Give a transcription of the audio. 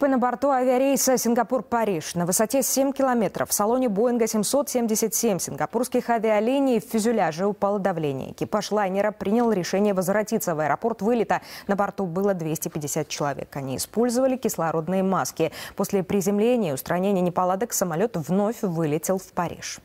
Шпы на борту авиарейса Сингапур-Париж. На высоте 7 километров в салоне Боинга 777 сингапурских авиалиний в фюзеляже упало давление. Экипаж лайнера принял решение возвратиться в аэропорт вылета. На борту было 250 человек. Они использовали кислородные маски. После приземления и устранения неполадок самолет вновь вылетел в Париж.